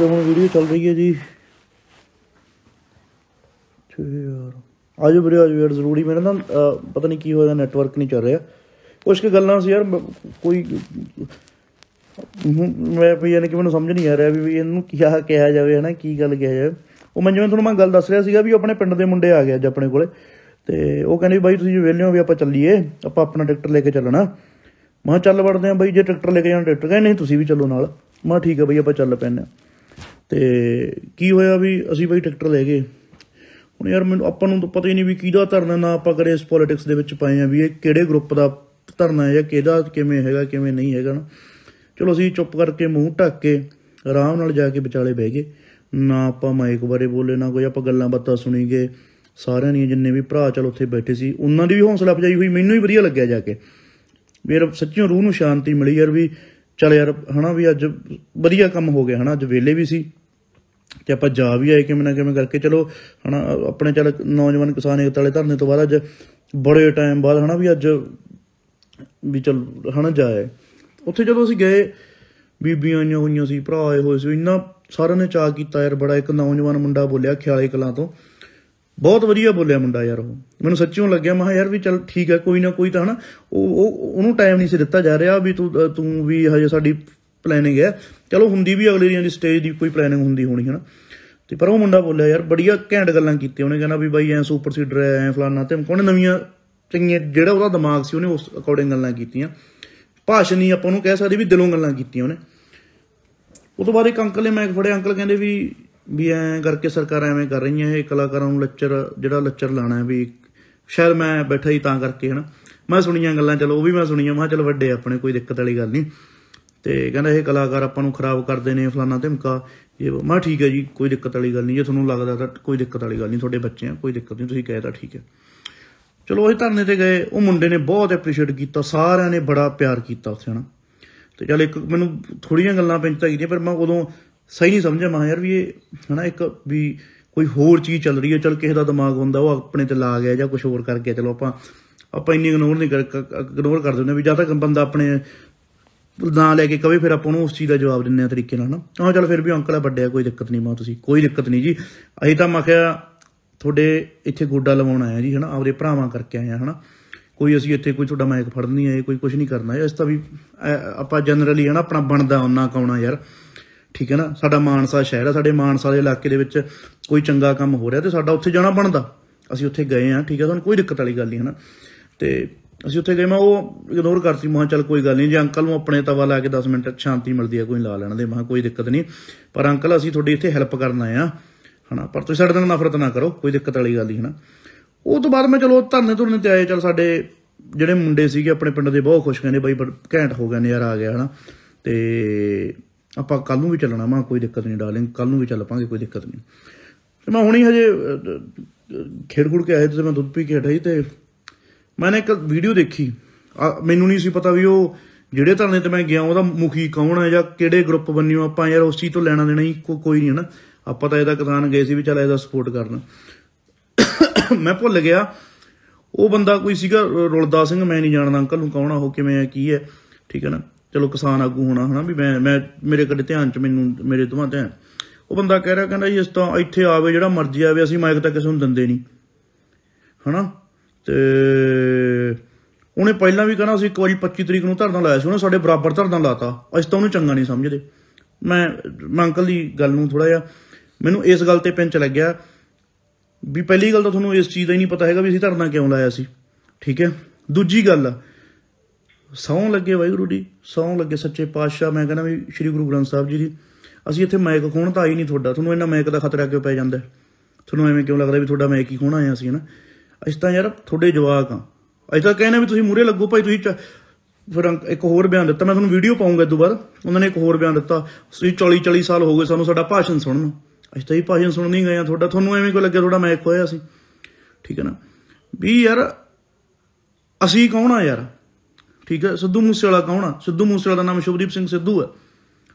ਤਕਰੀਬਨ ਵੀਡੀਓ ਚੱਲ ਰਹੀ ਹੈ ਜੀ ਤੇ ਯਾਰ ਆਜੋ ਵੀਰੇ ਆਜੋ ਯਾਰ ਜ਼ਰੂਰੀ ਮੇਰਾ ਨਾ ਪਤਾ ਨਹੀਂ ਕੀ ਹੋਇਆ ਨੈਟਵਰਕ ਨਹੀਂ ਚੱਲ ਰਿਹਾ ਕੁਝ ਕੁ ਗੱਲਾਂ ਸੀ ਯਾਰ ਕੋਈ ਮੈਂ ਵੀ ਯਾਨੀ ਕਿ ਮੈਨੂੰ ਸਮਝ ਨਹੀਂ ਆ ਰਿਹਾ ਵੀ ਇਹਨੂੰ ਕੀ ਆ ਕਿਹਾ ਜਾਵੇ ਹਨਾ ਕੀ ਗੱਲ ਕਿਹਾ ਜਾਵੇ ਉਹ ਮੈਂ ਜਿਵੇਂ ਤੁਹਾਨੂੰ ਮੈਂ ਗੱਲ ਦੱਸ ਰਿਹਾ ਸੀਗਾ ਵੀ ਆਪਣੇ ਪਿੰਡ ਦੇ ਮੁੰਡੇ ਆ ਗਏ ਅੱਜ ਆਪਣੇ ਕੋਲੇ ਤੇ ਉਹ ਕਹਿੰਦੇ ਵੀ ਬਾਈ ਤੁਸੀਂ ਵੇਲੇ ਹੋ ਵੀ ਆਪਾਂ ਚੱਲੀਏ ਆਪਾਂ ਆਪਣਾ ਟਰੈਕਟਰ ਲੈ ਕੇ ਚੱਲਣਾ ਮੈਂ ਚੱਲ ਵੜਦੇ ਆ ਬਾਈ ਜੇ ਟਰੈਕਟਰ ਲੈ ਕੇ ਜਾਣਾ ਟਰੈਕਟਰ ਕਹਿੰਦੇ ਨਹੀਂ ਤੁਸੀਂ ਵੀ ਚੱਲੋ ਨਾਲ ਮੈਂ ਠੀਕ ਆ ਬਈ ਆਪਾਂ ਚੱਲ ਪੈਨੇ ਆ ਤੇ ਕੀ ਹੋਇਆ ਵੀ ਅਸੀਂ ਬਈ ਟਰੈਕਟਰ ਲੈ ਗਏ ਹੁਣ ਯਾਰ ਮੈਨੂੰ ਆਪਾਂ ਨੂੰ ਤਾਂ ਪਤਾ ਹੀ ਨਹੀਂ ਵੀ ਕਿਹਦਾ ਧਰਨਾ ਨਾ ਆਪਾਂ ਕਰੇ ਇਸ ਪੋਲਿਟਿਕਸ ਦੇ ਵਿੱਚ ਪਏ ਆ ਵੀ ਇਹ ਕਿਹੜੇ ਗਰੁੱਪ ਦਾ ਧਰਨਾ ਹੈ ਜਾਂ ਕਿਹਦਾ ਕਿਵੇਂ ਹੈਗਾ ਕਿਵੇਂ ਨਹੀਂ ਹੈਗਾ ਨਾ ਚਲੋ ਅਸੀਂ ਚੁੱਪ ਕਰਕੇ ਮੂੰਹ ਢੱਕ ਕੇ ਆਰਾਮ ਨਾਲ ਜਾ ਕੇ ਵਿਚਾਲੇ ਬਹਿ ਗਏ ਨਾ ਆਪਾਂ ਮਾਈਕ ਬਾਰੇ ਬੋਲੇ ਨਾ ਕੋਈ ਆਪਾਂ ਗੱਲਾਂ ਬਾਤਾਂ ਸੁਣੀ ਗਏ ਸਾਰਿਆਂ ਨੇ ਜਿੰਨੇ ਵੀ ਭਰਾ ਚਲ ਉੱਥੇ ਬੈਠੇ ਸੀ ਉਹਨਾਂ ਦੀ ਵੀ ਹੌਸਲਾ ਅਫਜਾਈ ਹੋਈ ਮੈਨੂੰ ਵੀ ਵਧੀਆ ਲੱਗਿਆ ਜਾ ਕੇ ਵੀਰ ਸੱਚੀ ਰੂਹ ਨੂੰ ਸ਼ਾਂਤੀ ਮਿਲੀ ਯਾਰ ਵੀ ਚਲ ਯਾਰ ਹਨਾ ਵੀ ਅੱਜ ਵਧੀਆ ਕੰਮ ਹੋ ਗਿਆ ਹਨਾ ਅੱਜ ਵੇਲੇ ਵੀ ਸੀ ਤੇ ਆਪਾਂ ਜਾ ਵੀ ਆਏ ਕਿਵੇਂ ਨਾ ਕਿਵੇਂ ਕਰਕੇ ਚਲੋ ਹਨਾ ਆਪਣੇ ਚਲ ਨੌਜਵਾਨ ਕਿਸਾਨ ਏਕਤਾ ਵਾਲੇ ਧਰਨੇ ਤੋਂ ਬਾਅਦ ਅੱਜ ਬੜੇ ਟਾਈਮ ਬਾਅਦ ਹਨਾ ਵੀ ਅੱਜ ਵੀ ਚਲ ਹਨਾ ਜਾਏ ਉੱਥੇ ਜਦੋਂ ਅਸੀਂ ਗਏ ਬੀਬੀਆਂ ਆਈਆਂ ਹੋਈਆਂ ਸੀ ਭਰਾ ਆਏ ਹੋਏ ਸੀ ਇੰਨਾ ਸਾਰਿਆਂ ਨੇ ਚਾਹ ਕੀਤਾ ਯਾਰ ਬੜਾ ਇੱਕ ਨੌਜਵਾਨ ਮੁੰਡਾ ਬੋਲਿਆ ਖਿਆਲੇ ਕਲਾਂ ਤੋਂ ਬਹੁਤ ਵਧੀਆ ਬੋਲਿਆ ਮੁੰਡਾ ਯਾਰ ਉਹ ਮੈਨੂੰ ਸੱਚੀਓਂ ਲੱਗਿਆ ਮੈਂ ਯਾਰ ਵੀ ਚਲ ਠੀਕ ਹੈ ਕੋਈ ਨਾ ਕੋਈ ਤਾਂ ਹਨਾ ਉਹ ਉਹਨੂੰ ਟਾਈਮ ਨਹੀਂ ਸੀ ਦਿੱਤਾ ਜਾ ਰਿਹਾ ਵੀ ਤੂੰ ਤੂੰ ਵੀ ਹਜੇ ਸਾਡੀ ਪਲੈਨਿੰਗ ਹੈ ਚਲੋ ਹੁੰਦੀ ਵੀ ਅਗਲੇ ਦੀਆਂ ਦੀ ਸਟੇਜ ਦੀ ਕੋਈ ਪਲੈਨਿੰਗ ਹੁੰਦੀ ਹੋਣੀ ਹੈ ਨਾ ਤੇ ਪਰ ਉਹ ਮੁੰਡਾ ਬੋਲਿਆ ਯਾਰ ਬੜੀਆ ਘੈਂਟ ਗੱਲਾਂ ਕੀਤੀ ਉਹਨੇ ਕਹਿੰਦਾ ਵੀ ਬਾਈ ਐ ਸੁਪਰ ਸੀਡਰ ਐ ਐ ਫਲਾਨਾ ਤੇ ਕੋਣ ਨਵੀਆਂ ਚੰਗੀਆਂ ਜਿਹੜਾ ਉਹਦਾ ਦਿਮਾਗ ਸੀ ਉਹਨੇ ਉਸ ਅਕੋਰਡਿੰਗ ਗੱਲਾਂ ਕੀਤੀਆਂ ਭਾਸ਼ਣ ਨਹੀਂ ਆਪਾਂ ਨੂੰ ਕਹਿ ਸਕਦੇ ਵੀ ਦਿਲੋਂ ਗੱਲਾਂ ਕੀਤੀਆਂ ਉਹਨੇ ਉਹ ਤੋਂ ਬਾਅਦ ਇੱਕ ਅੰਕਲ ਨੇ ਮੈਕ ਫੜਿਆ ਅੰਕਲ ਕਹਿੰਦੇ ਵੀ ਵੀ ਐ ਕਰਕੇ ਸਰਕਾਰ ਐਵੇਂ ਕਰ ਰਹੀ ਐ ਇਹ ਕਲਾਕਾਰਾਂ ਨੂੰ ਲੈਕਚਰ ਜਿਹੜਾ ਲੈਕਚਰ ਲਾਣਾ ਵੀ ਸ਼ਾਇਦ ਮੈਂ ਬੈਠਾ ਹੀ ਤਾਂ ਕਰਕੇ ਹਨ ਮੈਂ ਸੁਣੀਆਂ ਗੱਲਾਂ ਚਲੋ ਉਹ ਵੀ ਮੈਂ ਸੁਣੀਆਂ ਮੈਂ ਚਲ ਵੱਡੇ ਆਪਣੇ ਕੋਈ ਦਿੱਕਤ ਵਾਲੀ ਗੱਲ ਨਹੀਂ ਤੇ ਕਹਿੰਦਾ ਇਹ ਕਲਾਕਾਰ ਆਪਾਂ ਨੂੰ ਖਰਾਬ ਕਰਦੇ ਨੇ ਫਲਾਣਾ ਧਮਕਾ ਇਹ ਮਾ ਠੀਕ ਹੈ ਜੀ ਕੋਈ ਦਿੱਕਤ ਵਾਲੀ ਗੱਲ ਨਹੀਂ ਜੇ ਤੁਹਾਨੂੰ ਲੱਗਦਾ ਤਾਂ ਕੋਈ ਦਿੱਕਤ ਵਾਲੀ ਗੱਲ ਨਹੀਂ ਤੁਹਾਡੇ ਬੱਚੇ ਆ ਕੋਈ ਦਿੱਕਤ ਨਹੀਂ ਤੁਸੀਂ ਕਹੇ ਤਾਂ ਠੀਕ ਹੈ ਚਲੋ ਅਸੀਂ ਧਰਨੇ ਤੇ ਗਏ ਉਹ ਮੁੰਡੇ ਨੇ ਬਹੁਤ ਐਪਰੀਸ਼ੀਏਟ ਕੀਤਾ ਸਾਰਿਆਂ ਨੇ ਬੜਾ ਪਿਆਰ ਕੀਤਾ ਉੱਥੇ ਹਨ ਤੇ ਚਲ ਇੱਕ ਮੈਨੂੰ ਥੋੜੀਆਂ ਗੱਲਾਂ ਤਾਂ ਗਈਆਂ ਪਰ ਮੈਂ ਉਦੋਂ ਸਹੀ ਨਹੀਂ ਸਮਝਿਆ ਮੈਂ ਯਾਰ ਵੀ ਇਹ ਹਨਾ ਇੱਕ ਵੀ ਕੋਈ ਹੋਰ ਚੀਜ਼ ਚੱਲ ਰਹੀ ਹੈ ਚਲ ਕਿਸੇ ਦਾ ਦਿਮਾਗ ਹੁੰਦਾ ਉਹ ਆਪਣੇ ਤੇ ਲਾ ਗਿਆ ਜਾਂ ਕੁਝ ਹੋਰ ਕਰ ਗਿਆ ਚਲੋ ਆਪਾਂ ਆਪਾਂ ਇੰਨੀ ਇਗਨੋਰ ਨਹੀਂ ਕਰ ਇਗਨੋਰ ਕਰ ਦਿੰਦੇ ਵੀ ਜਦ ਤੱਕ ਬੰਦਾ ਆਪਣੇ ਨਾ ਲੈ ਕੇ ਕਵੇ ਫਿਰ ਆਪਾਂ ਨੂੰ ਉਸ ਚੀਜ਼ ਦਾ ਜਵਾਬ ਦਿੰਨੇ ਆ ਤਰੀਕੇ ਨਾਲ ਨਾ ਆਹ ਚਲ ਫਿਰ ਵੀ ਅੰਕਲ ਆ ਵੱਡਿਆ ਕੋਈ ਦਿੱਕਤ ਨਹੀਂ ਮਾ ਤੁਸੀਂ ਕੋਈ ਦਿੱਕਤ ਨਹੀਂ ਜੀ ਅਸੀਂ ਤਾਂ ਮੈਂ ਕਿਹਾ ਤੁਹਾਡੇ ਇੱਥੇ ਗੋਡਾ ਲਵਾਉਣ ਆਇਆ ਜੀ ਹਨਾ ਆਪਦੇ ਭਰਾਵਾਂ ਕਰਕੇ ਆਇਆ ਹਨਾ ਕੋਈ ਅਸੀਂ ਇੱਥੇ ਕੋਈ ਤੁਹਾਡਾ ਮਾਈਕ ਫੜਨ ਨਹੀਂ ਆਏ ਕੋਈ ਕੁਝ ਨਹੀਂ ਕਰਨਾ ਇਸ ਤਾਂ ਵੀ ਆਪਾਂ ਜਨਰਲੀ ਹਨਾ ਆਪਣਾ ਬਣਦਾ ਉਹਨਾਂ ਕਾਉਣਾ ਯਾਰ ਠੀਕ ਹੈ ਨਾ ਸਾਡਾ ਮਾਨਸਾ ਸ਼ਹਿਰ ਆ ਸਾਡੇ ਮਾਨਸਾ ਦੇ ਇਲਾਕੇ ਦੇ ਵਿੱਚ ਕੋਈ ਚੰਗਾ ਕੰਮ ਹੋ ਰਿਹਾ ਤੇ ਸਾਡਾ ਉੱਥੇ ਜਾਣਾ ਬਣਦਾ ਅਸੀਂ ਉੱਥੇ ਗਏ ਆ ਠੀਕ ਹੈ ਤੁਹਾਨੂੰ ਕੋਈ ਦਿੱਕਤ ਵਾਲੀ ਗੱਲ ਨਹੀਂ ਹਨਾ ਤੇ ਅਸੀਂ ਉੱਥੇ ਗਏ ਮੈਂ ਉਹ ਇਗਨੋਰ ਕਰਤੀ ਮੈਂ ਚੱਲ ਕੋਈ ਗੱਲ ਨਹੀਂ ਜੇ ਅੰਕਲ ਨੂੰ ਆਪਣੇ ਤਵਾ ਲਾ ਕੇ 10 ਮਿੰਟ ਸ਼ਾਂਤੀ ਮਿਲਦੀ ਹੈ ਕੋਈ ਲਾ ਲੈਣ ਦੇ ਮੈਂ ਕੋਈ ਦਿੱਕਤ ਨਹੀਂ ਪਰ ਅੰਕਲ ਅਸੀਂ ਤੁਹਾਡੀ ਇੱਥੇ ਹੈਲਪ ਕਰਨ ਆਏ ਆ ਹਨਾ ਪਰ ਤੁਸੀਂ ਸਾਡੇ ਨਾਲ ਨਫ਼ਰਤ ਨਾ ਕਰੋ ਕੋਈ ਦਿੱਕਤ ਵਾਲੀ ਗੱਲ ਨਹੀਂ ਹਨਾ ਉਹ ਤੋਂ ਬਾਅਦ ਮੈਂ ਚਲੋ ਧਰਨੇ ਧੁਰਨੇ ਤੇ ਆਏ ਚਲ ਸਾਡੇ ਜਿਹੜੇ ਮੁੰਡੇ ਸੀਗੇ ਆਪਣੇ ਪਿੰਡ ਦੇ ਬਹੁਤ ਖੁਸ਼ ਕਹਿੰਦੇ ਬਾਈ ਘੈਂਟ ਹੋ ਗਿਆ ਨਜ਼ਾਰਾ ਆ ਗਿਆ ਹਨਾ ਤੇ ਆਪਾਂ ਕੱਲ ਨੂੰ ਵੀ ਚੱਲਣਾ ਮਾ ਕੋਈ ਦਿੱਕਤ ਨਹੀਂ ਡਾਰਲਿੰਗ ਕੱਲ ਨੂੰ ਵੀ ਚੱਲ ਪਾਂਗੇ ਕੋਈ ਦਿੱਕਤ ਨਹੀਂ ਤੇ ਮੈਂ ਹੁਣੀ ਹਜੇ ਖੇੜਗੁੜ ਗੁੜ ਕੇ ਆਇਆ ਤੇ ਮੈਂ ਦੁੱਧ ਪੀ ਕੇ ਠਾਈ ਤੇ ਮੈਂ ਇੱਕ ਵੀਡੀਓ ਦੇਖੀ ਮੈਨੂੰ ਨਹੀਂ ਸੀ ਪਤਾ ਵੀ ਉਹ ਜਿਹੜੇ ਧਰਨੇ ਤੇ ਮੈਂ ਗਿਆ ਉਹਦਾ ਮੁਖੀ ਕੌਣ ਹੈ ਜਾਂ ਕਿਹੜੇ ਗਰੁੱਪ ਬੰਨਿਓ ਆਪਾਂ ਯਾਰ ਉਸ ਚੀਜ਼ ਤੋਂ ਲੈਣਾ ਦੇਣਾ ਹੀ ਕੋਈ ਨਹੀਂ ਹੈ ਨਾ ਆਪਾਂ ਤਾਂ ਇਹਦਾ ਕਿਸਾਨ ਗਏ ਸੀ ਵੀ ਚੱਲ ਇਹਦਾ ਸਪੋਰਟ ਕਰਨ ਮੈਂ ਭੁੱਲ ਗਿਆ ਉਹ ਬੰਦਾ ਕੋਈ ਸੀਗਾ ਰੁਲਦਾ ਸਿੰਘ ਮੈਂ ਨਹੀਂ ਜਾਣਦਾ ਅੰਕਲ ਨੂੰ ਕੌਣ ਆ ਉਹ ਕਿਵੇਂ ਆ ਕੀ ਹੈ ਠੀਕ ਹੈ ਨਾ ਚਲੋ ਕਿਸਾਨ ਆਗੂ ਹੋਣਾ ਹਨਾ ਵੀ ਮੈਂ ਮੈਂ ਮੇਰੇ ਕੱਡੇ ਧਿਆਨ ਚ ਮੈਨੂੰ ਮੇਰੇ ਦੋਵਾਂ ਧਿਆਨ ਉਹ ਬੰਦਾ ਕਹਿ ਰਿਹਾ ਕਹਿੰਦਾ ਜੀ ਇਸ ਤੋਂ ਇੱਥੇ ਆਵੇ ਜਿਹੜਾ ਮਰਜ਼ੀ ਆਵੇ ਅਸੀਂ ਮਾਈਕ ਤਾਂ ਕਿਸੇ ਨੂੰ ਦਿੰਦੇ ਨਹੀਂ ਹਨਾ ਤੇ ਉਹਨੇ ਪਹਿਲਾਂ ਵੀ ਕਹਣਾ ਸੀ ਇੱਕ ਵਾਰੀ 25 ਤਰੀਕ ਨੂੰ ਧਰਨਾ ਲਾਇਆ ਸੀ ਉਹਨੇ ਸਾਡੇ ਬਰਾਬਰ ਧਰਨਾ ਲਾਤਾ ਅਸੀਂ ਤਾਂ ਉਹਨੂੰ ਚੰਗਾ ਨਹੀਂ ਸਮਝਦੇ ਮੈਂ ਮੈਂ ਅੰਕਲ ਦੀ ਗੱਲ ਨੂੰ ਥੋੜਾ ਜਿਹਾ ਮੈਨੂੰ ਇਸ ਗੱਲ ਤੇ ਪਿੰਚ ਲੱਗਿਆ ਵੀ ਪਹਿਲੀ ਗੱਲ ਤਾਂ ਤੁਹਾਨੂੰ ਇਸ ਚੀਜ਼ ਦਾ ਹੀ ਨਹੀਂ ਪਤਾ ਹੈਗਾ ਵੀ ਅਸੀਂ ਧਰਨਾ ਕਿਉਂ ਲਾਇਆ ਸੀ ਠੀਕ ਹੈ ਦੂਜੀ ਗੱਲ ਸੌਂ ਲੱਗੇ ਵਾਹਿਗੁਰੂ ਜੀ ਸੌਂ ਲੱਗੇ ਸੱਚੇ ਪਾਤਸ਼ਾਹ ਮੈਂ ਕਹਿੰਦਾ ਵੀ ਸ੍ਰੀ ਗੁਰੂ ਗ੍ਰੰਥ ਸਾਹਿਬ ਜੀ ਦੀ ਅਸੀਂ ਇੱਥੇ ਮਾਈਕ ਖੋਣ ਤਾਂ ਆਈ ਨਹੀਂ ਤੁਹਾਡਾ ਤੁਹਾਨੂੰ ਇਹਨਾਂ ਮਾਈਕ ਦਾ ਖਤਰਾ ਕਿਉਂ ਪੈ ਜਾਂਦਾ ਤੁਹਾਨੂੰ ਐਵੇਂ ਕਿਉਂ ਲੱਗਦਾ ਵੀ ਤੁਹਾਡਾ ਮਾਈਕ ਹੀ ਖੋਣਾ ਆਇਆ ਸੀ ਹਨਾ ਅਸੀਂ ਤਾਂ ਯਾਰ ਤੁਹਾਡੇ ਜਵਾਕ ਆ ਅਸੀਂ ਤਾਂ ਕਹਿੰਦੇ ਵੀ ਤੁਸੀਂ ਮੂਰੇ ਲੱਗੋ ਭਾਈ ਤੁਸੀਂ ਫਿਰ ਇੱਕ ਹੋਰ ਬਿਆਨ ਦਿੱਤਾ ਮੈਂ ਤੁਹਾਨੂੰ ਵੀਡੀਓ ਪਾਉਂਗਾ ਇਦੋਂ ਬਾਅਦ ਉਹਨਾਂ ਨੇ ਇੱਕ ਹੋਰ ਬਿਆਨ ਦਿੱਤਾ ਤੁਸੀਂ 40 40 ਸਾਲ ਹੋ ਗਏ ਸਾਨੂੰ ਸਾਡਾ ਭਾਸ਼ਣ ਸੁਣਨ ਅਸੀਂ ਤਾਂ ਇਹ ਭਾਸ਼ਣ ਸੁਣਨ ਨਹੀਂ ਗਏ ਆ ਤੁਹਾਡਾ ਤੁਹਾਨੂੰ ਐਵੇਂ ਕੋ ਲੱਗਿਆ ਥੋੜਾ ਮੈਂ ਇੱਕ ਹੋਇਆ ਸੀ ਠੀਕ ਹੈ ਨਾ ਵੀ ਯਾਰ ਅਸੀਂ ਕੌਣ ਆ ਯਾਰ ਠੀਕ ਹੈ ਸਿੱਧੂ ਮੂਸੇਵਾਲਾ ਕੌਣ ਆ ਸਿੱਧੂ ਮੂਸੇਵਾਲਾ ਦਾ ਨਾਮ ਸ਼ੁਭਦੀਪ ਸਿੰਘ ਸਿੱਧੂ ਹੈ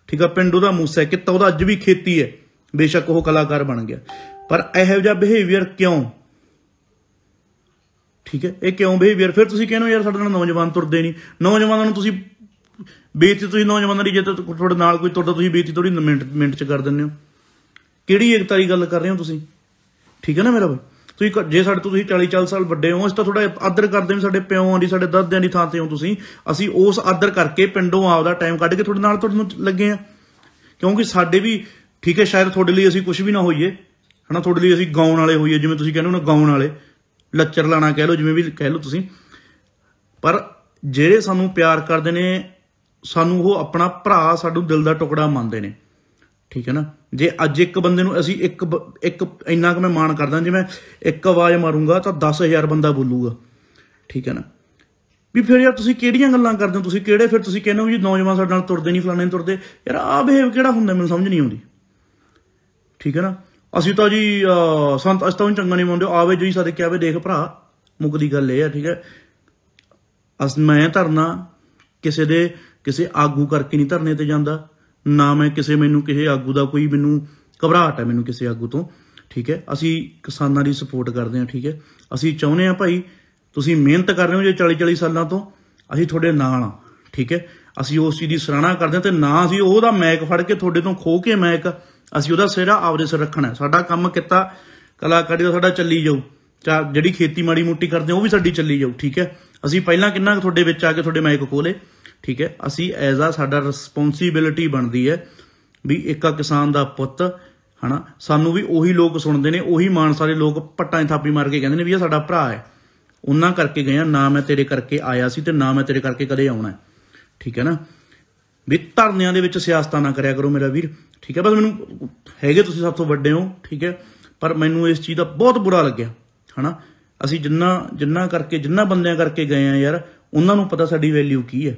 ਠੀਕ ਆ ਪਿੰਡ ਉਹਦਾ ਮੂਸਾ ਕਿੱਤਾ ਉਹਦਾ ਅੱਜ ਵੀ ਖੇਤੀ ਹੈ ਬੇਸ਼ੱਕ ਉਹ ਕਲਾਕਾਰ ਬਣ ਗਿਆ ਪਰ ਇਹੋ ਜਿਹਾ ਬਿਹੇਵੀਅਰ ਕਿਉਂ ਠੀਕ ਹੈ ਇਹ ਕਿਉਂ ਬਿਹੇਵੀਅਰ ਫਿਰ ਤੁਸੀਂ ਕਹਿੰਦੇ ਹੋ ਯਾਰ ਸਾਡੇ ਨਾਲ ਨੌਜਵਾਨ ਤੁਰਦੇ ਨਹੀਂ ਨੌਜਵਾਨਾਂ ਨੂੰ ਤੁਸੀਂ ਬੇਇੱਜ਼ਤੀ ਤੁਸੀਂ ਨੌਜਵਾਨਾਂ ਦੀ ਜਿੱਤ ਤੁਹਾਡੇ ਨਾਲ ਕੋਈ ਤੁਰਦਾ ਤੁਸੀਂ ਬੇਇੱਜ਼ਤੀ ਥੋੜੀ ਮਿੰਟ ਮਿੰਟ ਚ ਕਰ ਦਿੰਦੇ ਹੋ ਕਿਹੜੀ ਏਕਤਾ ਦੀ ਗੱਲ ਕਰ ਰਹੇ ਹੋ ਤੁਸੀਂ ਠੀਕ ਹੈ ਨਾ ਮੇਰਾ ਤੁਸੀਂ ਜੇ ਸਾਡੇ ਤੋਂ ਤੁਸੀਂ 40 40 ਸਾਲ ਵੱਡੇ ਹੋ ਇਸ ਤਾਂ ਥੋੜਾ ਆਦਰ ਕਰਦੇ ਹੋ ਸਾਡੇ ਪਿਓਾਂ ਦੀ ਸਾਡੇ ਦਾਦਿਆਂ ਦੀ ਥਾਂ ਤੇ ਹੋ ਤੁਸੀਂ ਅਸੀਂ ਉਸ ਆਦਰ ਕਰਕੇ ਪਿੰਡੋਂ ਆਪਦਾ ਟਾਈਮ ਕੱਢ ਕੇ ਤੁਹਾਡੇ ਨਾਲ ਤੁਹਾਨੂੰ ਲੱਗੇ ਆ ਕਿਉਂਕਿ ਸਾਡੇ ਵੀ ਠੀਕ ਹੈ ਸ਼ਾਇਦ ਤੁਹਾਡੇ ਲਈ ਅਸੀਂ ਕੁਝ ਵੀ ਨਾ ਹੋਈਏ ਹਨਾ ਤੁਹਾਡੇ ਲਈ ਅਸੀਂ ਗਾਉਣ ਵਾਲੇ ਹੋਈਏ ਜਿਵੇਂ ਤੁਸੀਂ ਕਹਿੰਦੇ ਹੋ ਨਾ ਗਾਉਣ ਵਾਲੇ ਲੱਚਰ ਲਾਣਾ ਕਹਿ ਲਓ ਜਿਵੇਂ ਵੀ ਕਹਿ ਲਓ ਤੁਸੀਂ ਪਰ ਜਿਹੜੇ ਸਾਨੂੰ ਪਿਆਰ ਕਰਦੇ ਨੇ ਸਾਨੂੰ ਉਹ ਆਪਣਾ ਭਰਾ ਸਾਡੂ ਦਿਲ ਦਾ ਟੁਕੜਾ ਮੰਨਦੇ ਨੇ ਠੀਕ ਹੈ ਨਾ ਜੇ ਅੱਜ ਇੱਕ ਬੰਦੇ ਨੂੰ ਅਸੀਂ ਇੱਕ ਇੱਕ ਇੰਨਾ ਕੁ ਮੈਂ ਮਾਣ ਕਰਦਾ ਜੇ ਮੈਂ ਇੱਕ ਆਵਾਜ਼ ਮਾਰੂੰਗਾ ਤਾਂ 10000 ਬੰਦਾ ਬੋਲੂਗਾ ਠੀਕ ਹੈ ਨਾ ਵੀ ਫਿਰ ਯਾਰ ਤੁਸੀਂ ਕਿਹੜੀਆਂ ਗੱਲਾਂ ਕਰਦੇ ਹੋ ਤੁਸੀਂ ਕਿਹੜੇ ਫਿਰ ਤੁਸੀਂ ਕਹਿੰਦੇ ਹੋ ਜੀ ਨੌਜਵਾਨ ਸਾਡੇ ਨਾਲ ਤੁਰਦੇ ਨਹੀਂ ਫਲਾਣੇ ਤੁਰਦੇ ਯਾਰ ਆ ਬਿਹੇਵ ਕਿਹੜਾ ਹੁੰਦਾ ਮੈਨੂੰ ਸਮਝ ਨਹੀਂ ਆਉਂਦੀ ਠੀਕ ਹੈ ਨਾ ਅਸੀਂ ਤਾਂ ਜੀ ਸੰਤ ਅਸੀਂ ਤਾਂ ਚੰਗਾ ਨਹੀਂ ਮੰਨਦੇ ਆਵੇ ਜੀ ਸਾਡੇ ਕਿਹਾ ਵੇ ਦੇਖ ਭਰਾ ਮੁਕਦੀ ਗੱਲ ਇਹ ਆ ਠੀਕ ਹੈ ਅਸ ਮੈਂ ਧਰਨਾ ਕਿਸੇ ਦੇ ਕਿਸੇ ਆਗੂ ਕਰਕੇ ਨਹੀਂ ਧਰਨੇ ਤੇ ਜਾਂਦਾ ਨਾ ਮੈਂ ਕਿਸੇ ਮੈਨੂੰ ਕਿਸੇ ਆਗੂ ਦਾ ਕੋਈ ਮੈਨੂੰ ਘਬਰਾਹਟ ਹੈ ਮੈਨੂੰ ਕਿਸੇ ਆਗੂ ਤੋਂ ਠੀਕ ਹੈ ਅਸੀਂ ਕਿਸਾਨਾਂ ਦੀ ਸਪੋਰਟ ਕਰਦੇ ਹਾਂ ਠੀਕ ਹੈ ਅਸੀਂ ਚਾਹੁੰਦੇ ਹਾਂ ਭਾਈ ਤੁਸੀਂ ਮਿਹਨਤ ਕਰ ਰਹੇ ਹੋ ਜੇ 40 40 ਸਾਲਾਂ ਤੋਂ ਅਸੀਂ ਤੁਹਾਡੇ ਨਾਲ ਠੀਕ ਹੈ ਅਸੀਂ ਉਸ ਚੀਜ਼ ਦੀ ਸਰਾਣਾ ਕਰਦੇ ਹਾਂ ਤੇ ਨਾ ਅਸੀਂ ਉਹਦਾ ਮੈਕ ਫੜ ਕੇ ਤੁਹਾਡੇ ਤੋਂ ਖੋ ਕੇ ਮੈਕ ਅਸੀਂ ਉਹਦਾ ਸਿਹਰਾ ਆਪਦੇ ਸਿਰ ਰੱਖਣਾ ਸਾਡਾ ਕੰਮ ਕੀਤਾ ਕਲਾਕਾਰੀ ਦਾ ਸਾਡਾ ਚੱਲੀ ਜਾਊ ਚਾ ਜਿਹੜੀ ਖੇਤੀ ਮਾੜੀ ਮੋਟੀ ਕਰਦੇ ਉਹ ਵੀ ਸਾਡੀ ਚੱਲੀ ਜਾਊ ਠੀਕ ਹੈ ਅਸੀਂ ਪਹਿਲਾਂ ਕਿੰਨਾ ਤੁਹਾਡੇ ਵਿੱਚ ਆ ਕੇ ਤੁਹਾਡੇ ਮਾਈਕ ਕੋਲੇ ਠੀਕ ਹੈ ਅਸੀਂ ਐਜ਼ ਆ ਸਾਡਾ ਰਿਸਪੌਂਸਿਬਿਲਟੀ ਬਣਦੀ ਹੈ ਵੀ ਇੱਕਾ ਕਿਸਾਨ ਦਾ ਪੁੱਤ ਹਨਾ ਸਾਨੂੰ ਵੀ ਉਹੀ ਲੋਕ ਸੁਣਦੇ ਨੇ ਉਹੀ ਮਾਨਸਾ ਦੇ ਲੋਕ ਪੱਟਾਂ 'ਚ ਥਾਪੀ ਮਾਰ ਕੇ ਕਹਿੰਦੇ ਨੇ ਵੀ ਇਹ ਸਾਡਾ ਭਰਾ ਹੈ ਉਹਨਾਂ ਕਰਕੇ ਗਏ ਆ ਨਾ ਮੈਂ ਤੇਰੇ ਕਰਕੇ ਆਇਆ ਸੀ ਤੇ ਨਾ ਮੈਂ ਤੇਰੇ ਕਰਕੇ ਕਦੇ ਆਉਣਾ ਠੀਕ ਹੈ ਨਾ ਵੀ ਧਰਨਿਆਂ ਦੇ ਵਿੱਚ ਸਿਆਸਤਾਂ ਨਾ ਕਰਿਆ ਕਰੋ ਮੇਰਾ ਵੀਰ ਠੀਕ ਹੈ ਬਸ ਮੈਨੂੰ ਹੈਗੇ ਤੁਸੀਂ ਸਭ ਤੋਂ ਵੱਡੇ ਹੋ ਠੀਕ ਹੈ ਪਰ ਮੈਨੂੰ ਇਸ ਚੀਜ਼ ਦਾ ਬਹੁਤ ਬੁਰਾ ਲੱਗਿਆ ਹਨਾ ਅਸੀਂ ਜਿੰਨਾ ਜਿੰਨਾ ਕਰਕੇ ਜਿੰਨਾ ਬੰਦਿਆਂ ਕਰਕੇ ਗਏ ਆ ਯਾਰ ਉਹਨਾਂ ਨੂੰ ਪਤਾ ਸਾਡੀ ਵੈਲਿਊ ਕੀ ਹੈ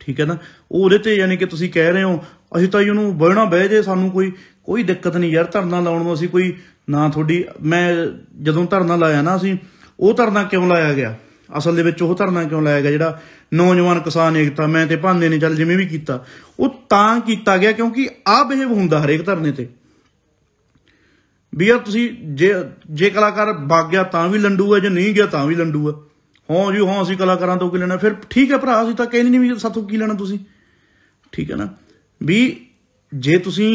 ਠੀਕ ਹੈ ਨਾ ਉਹ ਉਹਦੇ ਤੇ ਯਾਨੀ ਕਿ ਤੁਸੀਂ ਕਹਿ ਰਹੇ ਹੋ ਅਸੀਂ ਤਾਂ ਇਹਨੂੰ ਬਹਿਣਾ ਬਹਿ ਜੇ ਸਾਨੂੰ ਕੋਈ ਕੋਈ ਦਿੱਕਤ ਨਹੀਂ ਯਾਰ ਧਰਨਾ ਲਾਉਣ ਨੂੰ ਅਸੀਂ ਕੋਈ ਨਾ ਤੁਹਾਡੀ ਮੈਂ ਜਦੋਂ ਧਰਨਾ ਲਾਇਆ ਨਾ ਅਸੀਂ ਉਹ ਧਰਨਾ ਕਿਉਂ ਲਾਇਆ ਗਿਆ ਅਸਲ ਦੇ ਵਿੱਚ ਉਹ ਧਰਨਾ ਕਿਉਂ ਲਾਇਆ ਗਿਆ ਜਿਹੜਾ ਨੌਜਵਾਨ ਕਿਸਾਨ ਏਕਤਾ ਮੈਂ ਤੇ ਭਾਂਦੇ ਨੇ ਚੱਲ ਜਿਵੇਂ ਵੀ ਕੀਤਾ ਉਹ ਤਾਂ ਕੀਤਾ ਗਿਆ ਕਿਉਂਕਿ ਆ ਬਿਹੇਵ ਹੁੰਦਾ ਹਰੇਕ ਧਰਨੇ ਤੇ ਵੀ ਆ ਤੁਸੀਂ ਜੇ ਜੇ ਕਲਾਕਾਰ ਵਗ ਗਿਆ ਤਾਂ ਵੀ ਲੰਡੂ ਹੈ ਜੇ ਨਹੀਂ ਗਿਆ ਤਾਂ ਵੀ ਲੰਡੂ ਹੈ ਹਾਂ ਜੀ ਹਾਂ ਅਸੀਂ ਕਲਾਕਾਰਾਂ ਤੋਂ ਕੀ ਲੈਣਾ ਫਿਰ ਠੀਕ ਹੈ ਭਰਾ ਅਸੀਂ ਤਾਂ ਕਹਿੰਦੇ ਨਹੀਂ ਵੀ ਸਾਥੋਂ ਕੀ ਲੈਣਾ ਤੁਸੀਂ ਠੀਕ ਹੈ ਨਾ ਵੀ ਜੇ ਤੁਸੀਂ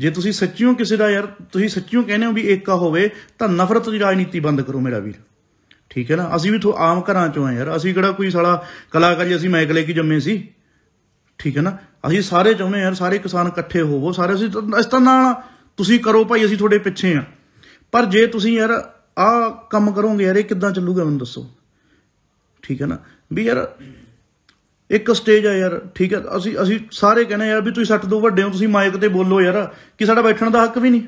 ਜੇ ਤੁਸੀਂ ਸੱਚੀਓ ਕਿਸੇ ਦਾ ਯਾਰ ਤੁਸੀਂ ਸੱਚੀਓ ਕਹਿੰਦੇ ਹੋ ਵੀ ਏਕਾ ਹੋਵੇ ਤਾਂ ਨਫ਼ਰਤ ਦੀ ਰਾਜਨੀਤੀ ਬੰਦ ਕਰੋ ਮੇਰਾ ਵੀਰ ਠੀਕ ਹੈ ਨਾ ਅਸੀਂ ਵੀ ਤੋਂ ਆਮ ਘਰਾਂ ਚੋਂ ਆ ਯਾਰ ਅਸੀਂ ਕਿਹੜਾ ਕੋਈ ਸਾਲਾ ਕਲਾਕਾਰ ਜੀ ਅਸੀਂ ਮੈਕਲੇ ਕੀ ਜੰਮੇ ਸੀ ਠੀਕ ਹੈ ਨਾ ਅਸੀਂ ਸਾਰੇ ਚਾਹੁੰਦੇ ਯਾਰ ਸਾਰੇ ਕਿਸਾਨ ਇਕੱਠੇ ਹੋਵੋ ਸਾਰੇ ਅਸੀਂ ਇਸ ਤਰ੍ਹਾਂ ਨਾਲ ਤੁਸੀਂ ਕਰੋ ਭਾਈ ਅਸੀਂ ਤੁਹਾਡੇ ਪਿੱਛੇ ਆ ਪਰ ਜੇ ਤੁਸੀਂ ਯਾਰ ਆ ਕੰਮ ਕਰੋਗੇ ਯਾਰ ਇਹ ਕਿੱਦਾਂ ਚੱਲੂਗਾ ਮੈਨੂੰ ਦੱਸੋ ਠੀਕ ਹੈ ਨਾ ਵੀ ਯਾਰ ਇੱਕ ਸਟੇਜ ਆ ਯਾਰ ਠੀਕ ਹੈ ਅਸੀਂ ਅਸੀਂ ਸਾਰੇ ਕਹਿੰਦੇ ਯਾਰ ਵੀ ਤੁਸੀਂ ਸੱਟ ਦੋ ਵੱਡੇ ਹੋ ਤੁਸੀਂ ਮਾਈਕ ਤੇ ਬੋਲੋ ਯਾਰ ਕਿ ਸਾਡਾ ਬੈਠਣ ਦਾ ਹੱਕ ਵੀ ਨਹੀਂ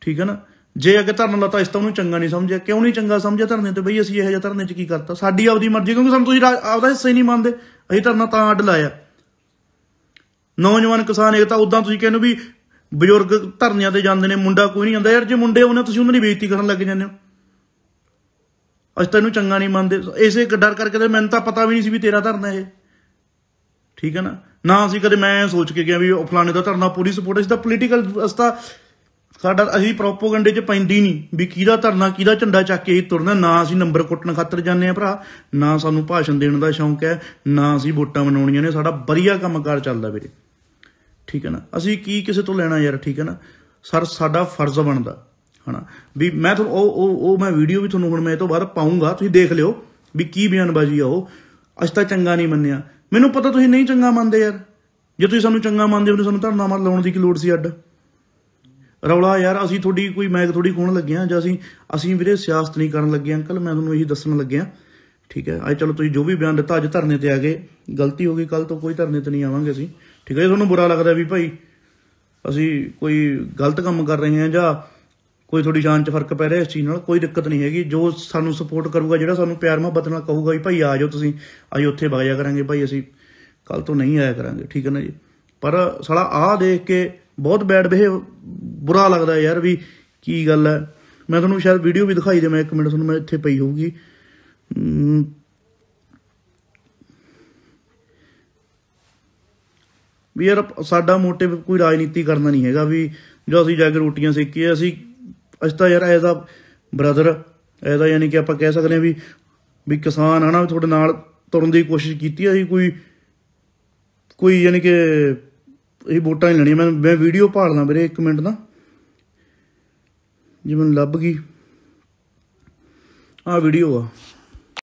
ਠੀਕ ਹੈ ਨਾ ਜੇ ਅਗਰ ਧਰਨਾ ਤਾਂ ਇਸ ਤਾਂ ਉਹਨੂੰ ਚੰਗਾ ਨਹੀਂ ਸਮਝਿਆ ਕਿਉਂ ਨਹੀਂ ਚੰਗਾ ਸਮਝਿਆ ਧਰਨੇ ਤੇ ਬਈ ਅਸੀਂ ਇਹੋ ਜਿਹਾ ਧਰਨੇ 'ਚ ਕੀ ਕਰਤਾ ਸਾਡੀ ਆਪਦੀ ਮਰਜ਼ੀ ਕਿਉਂਕਿ ਸਾਨੂੰ ਤੁਸੀਂ ਆਪਦਾ ਹਿੱਸਾ ਹੀ ਨਹੀਂ ਮੰਨਦੇ ਅਸੀਂ ਧਰਨਾ ਤਾਂ ਅੱਡ ਲਾਇਆ ਨੌਜਵਾਨ ਕਿਸਾਨ ਇਹ ਤਾਂ ਉਦਾਂ ਤੁਸੀਂ ਕਹਿੰਦੇ ਵੀ ਬਜ਼ੁਰਗ ਧਰਨਿਆਂ ਤੇ ਜਾਂਦੇ ਨੇ ਮੁੰਡਾ ਕੋਈ ਨਹੀਂ ਜਾਂਦਾ ਯਾਰ ਜੇ ਮੁੰਡੇ ਉਹਨਾਂ ਤੁਸੀਂ ਉਹਨਾਂ ਦੀ ਬੇਇੱਜ਼ਤੀ ਕਰਨ ਲੱਗ ਜਾਂਦੇ ਹੋ ਅਸੀਂ ਤੈਨੂੰ ਚੰਗਾ ਨਹੀਂ ਮੰਨਦੇ ਇਸੇ ਡਰ ਕਰਕੇ ਤੇ ਮੈਨੂੰ ਤਾਂ ਪਤਾ ਵੀ ਨਹੀਂ ਸੀ ਵੀ ਤੇਰਾ ਧਰਨਾ ਇਹ ਠੀਕ ਹੈ ਨਾ ਨਾ ਅਸੀਂ ਕਦੇ ਮੈਂ ਸੋਚ ਕੇ ਗਿਆ ਵੀ ਫਲਾਣੇ ਦਾ ਧਰਨਾ ਪੂਰੀ ਸਪੋਰਟ ਇਸ ਦਾ ਪੋਲੀਟੀਕਲ ਅਸਤਾ ਸਾਡਾ ਅਸੀਂ ਪ੍ਰੋਪੋਗੈਂਡੇ 'ਚ ਪੈਂਦੀ ਨਹੀਂ ਵੀ ਕਿਹਦਾ ਧਰਨਾ ਕਿਹਦਾ ਝੰਡਾ ਚੱਕ ਕੇ ਤੁਰਨਾ ਨਾ ਅਸੀਂ ਨੰਬਰ ਕੁੱਟਣ ਖਾਤਰ ਜਾਂਦੇ ਆ ਭਰਾ ਨਾ ਸਾਨੂੰ ਭਾਸ਼ਣ ਦੇਣ ਦਾ ਸ਼ੌਂਕ ਹੈ ਨਾ ਅਸੀਂ ਵੋਟਾਂ ਬਣਾਉਣੀਆਂ ਨੇ ਸਾਡਾ ਵਧੀਆ ਕੰਮਕਾਰ ਚੱਲਦਾ ਵੀਰੇ ਠੀਕ ਹੈ ਨਾ ਅਸੀਂ ਕੀ ਕਿਸੇ ਤੋਂ ਲੈਣਾ ਯਾਰ ਠੀਕ ਹੈ ਨਾ ਸਰ ਸਾਡਾ ਫਰਜ਼ ਬਣਦਾ ਹਨਾ ਵੀ ਮੈਂ ਤੁਹਾਨੂੰ ਉਹ ਉਹ ਉਹ ਮੈਂ ਵੀਡੀਓ ਵੀ ਤੁਹਾਨੂੰ ਹੁਣ ਮੈਂ ਇਹ ਤੋਂ ਬਾਅਦ ਪਾਉਂਗਾ ਤੁਸੀਂ ਦੇਖ ਲਿਓ ਵੀ ਕੀ ਬਿਆਨਬਾਜ਼ੀ ਆ ਉਹ ਅਜ ਤੱਕ ਚੰਗਾ ਨਹੀਂ ਮੰਨਿਆ ਮੈਨੂੰ ਪਤਾ ਤੁਸੀਂ ਨਹੀਂ ਚੰਗਾ ਮੰਨਦੇ ਯਾਰ ਜੇ ਤੁਸੀਂ ਸਾਨੂੰ ਚੰਗਾ ਮੰਨਦੇ ਹੋ ਤਾਂ ਸਾਨੂੰ ਧਰਨਾ ਮਾਰ ਲਾਉਣ ਦੀ ਕੀ ਲੋੜ ਸੀ ਅੱਡ ਰੌਲਾ ਯਾਰ ਅਸੀਂ ਤੁਹਾਡੀ ਕੋਈ ਮੈਗ ਥੋੜੀ ਕੋਣ ਲੱਗਿਆ ਜਾਂ ਅਸੀਂ ਅਸੀਂ ਵੀਰੇ ਸਿਆਸਤ ਨਹੀਂ ਕਰਨ ਲੱਗੇ ਅੰਕਲ ਮੈਂ ਤੁਹਾਨੂੰ ਇਹੀ ਦੱਸਣ ਲੱਗਿਆ ਠੀਕ ਹੈ ਅੱਜ ਚਲੋ ਤੁਸੀਂ ਜੋ ਵੀ ਬਿਆਨ ਦਿੱਤਾ ਅੱਜ ਧਰਨੇ ਤੇ ਆ ਗਏ ਗਲਤੀ ਹੋ ਗਈ ਕੱਲ ਤੋਂ ਕੋਈ ਧਰਨੇ ਤੇ ਨਹੀਂ ਆਵਾਂਗੇ ਅਸੀਂ ਠੀਕ ਹੈ ਜੇ ਤੁਹਾਨੂੰ ਬੁਰਾ ਲੱਗਦਾ ਵੀ ਭਾਈ ਅਸੀਂ ਕੋਈ ਗਲਤ ਕੰਮ ਕਰ ਰਹੇ ਹਾਂ ਜਾਂ ਕੋਈ ਥੋੜੀ ਜਾਨ 'ਚ ਫਰਕ ਪੈ ਰਿਹਾ ਇਸ ਚੀਜ਼ ਨਾਲ ਕੋਈ ਦਿੱਕਤ ਨਹੀਂ ਹੈਗੀ ਜੋ ਸਾਨੂੰ ਸਪੋਰਟ ਕਰੂਗਾ ਜਿਹੜਾ ਸਾਨੂੰ ਪਿਆਰ ਮੁਹੱਬਤ ਨਾਲ ਕਹੂਗਾ ਵੀ ਭਾਈ ਆ ਜਾਓ ਤੁਸੀਂ ਅਸੀਂ ਉੱਥੇ ਵਗ ਕਰਾਂਗੇ ਭਾਈ ਅਸੀਂ ਕੱਲ ਤੋਂ ਨਹੀਂ ਆਇਆ ਕਰਾਂਗੇ ਠੀਕ ਹੈ ਨਾ ਜੀ ਪਰ ਸਾਲਾ ਆਹ ਦੇਖ ਕੇ ਬਹੁਤ ਬੈਡ ਬਿਹੇਵ ਬੁਰਾ ਲੱਗਦਾ ਯਾਰ ਵੀ ਕੀ ਗੱਲ ਹੈ ਮੈਂ ਤੁਹਾਨੂੰ ਸ਼ਾਇਦ ਵੀਡੀਓ ਵੀ ਦਿਖਾਈ ਦੇ ਮੈਂ ਇੱਕ ਮਿੰਟ ਤੁਹਾਨੂੰ ਮੈਂ ਇੱਥੇ ਪਈ ਹੋਊਗੀ ਵੀ ਯਾਰ ਸਾਡਾ ਮੋਟਿਵ ਕੋਈ ਰਾਜਨੀਤੀ ਕਰਨਾ ਨਹੀਂ ਹੈਗਾ ਵੀ ਜੋ ਅਸੀਂ ਜਾ ਕੇ ਰੋਟੀਆਂ ਸੇਕੀ ਅਸੀਂ ਅਸੀਂ ਤਾਂ ਯਾਰ as a brother as a ਯਾਨੀ ਕਿ ਆਪਾਂ ਕਹਿ ਸਕਦੇ ਹਾਂ ਵੀ ਵੀ ਕਿਸਾਨ ਹਨਾ ਤੁਹਾਡੇ ਨਾਲ ਤੁਰਨ ਦੀ ਕੋਸ਼ਿਸ਼ ਕੀਤੀ ਅਸੀਂ ਕੋਈ ਕੋਈ ਯਾਨੀ ਕਿ ਇਹ ਵੋਟਾਂ ਨਹੀਂ ਲੈਣੀਆਂ ਮੈਂ ਮੈਂ ਵੀਡੀਓ ਭਾਲਦਾ ਵੀਰੇ 1 ਮਿੰਟ ਦਾ ਜਿਵੇਂ ਲੱਭ ਗਈ ਆ ਵੀਡੀਓ ਆ